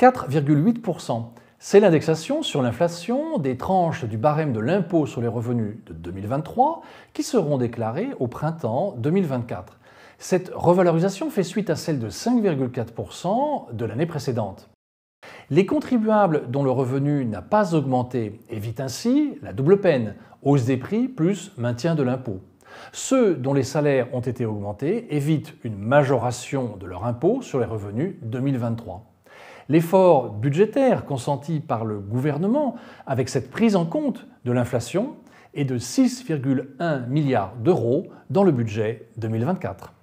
4,8%. C'est l'indexation sur l'inflation des tranches du barème de l'impôt sur les revenus de 2023 qui seront déclarées au printemps 2024. Cette revalorisation fait suite à celle de 5,4% de l'année précédente. Les contribuables dont le revenu n'a pas augmenté évitent ainsi la double peine, hausse des prix plus maintien de l'impôt. Ceux dont les salaires ont été augmentés évitent une majoration de leur impôt sur les revenus 2023. L'effort budgétaire consenti par le gouvernement avec cette prise en compte de l'inflation est de 6,1 milliards d'euros dans le budget 2024.